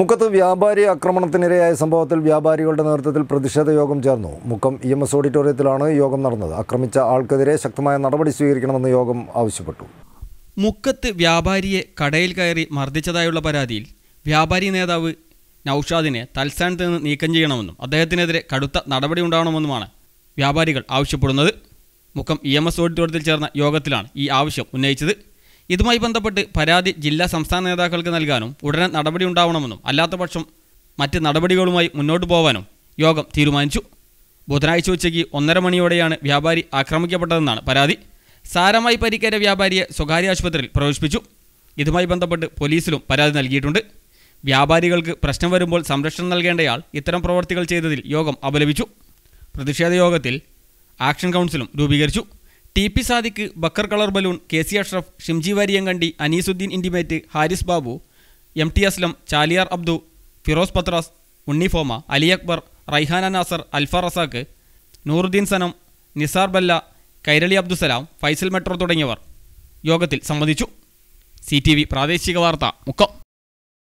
മുക്കത്ത് വ്യാപാരി ആക്രമണത്തിനിരയായ സംഭവത്തിൽ വ്യാപാരികളുടെ നേതൃത്വത്തിൽ പ്രതിഷേധ യോഗം ചേർന്നു മുക്കം ഇ എം എസ് ഓഡിറ്റോറിയത്തിലാണ് യോഗം നടന്നത് ആക്രമിച്ച ആൾക്കെതിരെ ശക്തമായ നടപടി സ്വീകരിക്കണമെന്ന് യോഗം ആവശ്യപ്പെട്ടു മുക്കത്ത് വ്യാപാരിയെ കടയിൽ കയറി മർദ്ദിച്ചതായുള്ള പരാതിയിൽ വ്യാപാരി നേതാവ് നൌഷാദിനെ തൽസ്ഥാനത്ത് നിന്ന് നീക്കം ചെയ്യണമെന്നും അദ്ദേഹത്തിനെതിരെ കടുത്ത നടപടി ഉണ്ടാവണമെന്നുമാണ് വ്യാപാരികൾ ആവശ്യപ്പെടുന്നത് മുക്കം ഇ എം എസ് ഓഡിറ്റോറിയത്തിൽ ചേർന്ന യോഗത്തിലാണ് ഈ ആവശ്യം ഉന്നയിച്ചത് ഇതുമായി ബന്ധപ്പെട്ട് പരാതി ജില്ലാ സംസ്ഥാന നേതാക്കൾക്ക് നൽകാനും ഉടനെ നടപടി ഉണ്ടാവണമെന്നും അല്ലാത്തപക്ഷം മറ്റ് നടപടികളുമായി മുന്നോട്ട് പോകാനും യോഗം തീരുമാനിച്ചു ബുധനാഴ്ച ഉച്ചയ്ക്ക് ഒന്നര മണിയോടെയാണ് വ്യാപാരി ആക്രമിക്കപ്പെട്ടതെന്നാണ് പരാതി സാരമായി പരിക്കേറ്റ വ്യാപാരിയെ സ്വകാര്യ ആശുപത്രിയിൽ പ്രവേശിപ്പിച്ചു ഇതുമായി ബന്ധപ്പെട്ട് പോലീസിലും പരാതി നൽകിയിട്ടുണ്ട് വ്യാപാരികൾക്ക് പ്രശ്നം വരുമ്പോൾ സംരക്ഷണം നൽകേണ്ടയാൾ ഇത്തരം പ്രവർത്തികൾ ചെയ്തതിൽ യോഗം അപലപിച്ചു പ്രതിഷേധ യോഗത്തിൽ ആക്ഷൻ കൗൺസിലും രൂപീകരിച്ചു T P Sadiq Bakkar colour balloon K C Ashraf Shimji Variyankandi Aneesuddin ഇൻഡിമേറ്റ് Haris Babu M T Aslam Chaliyar Abdu Firoz Pathras Unni Foma Ali Akbar Raihana Nasar Alfa Razak Nooruddin Sanam Nisar Balla Kairali Abdussalam Faisal Metro തുടങ്ങിയവർ യോഗത്തിൽ സംബന്ധിച്ചു സി പ്രാദേശിക വാർത്ത മുക്കം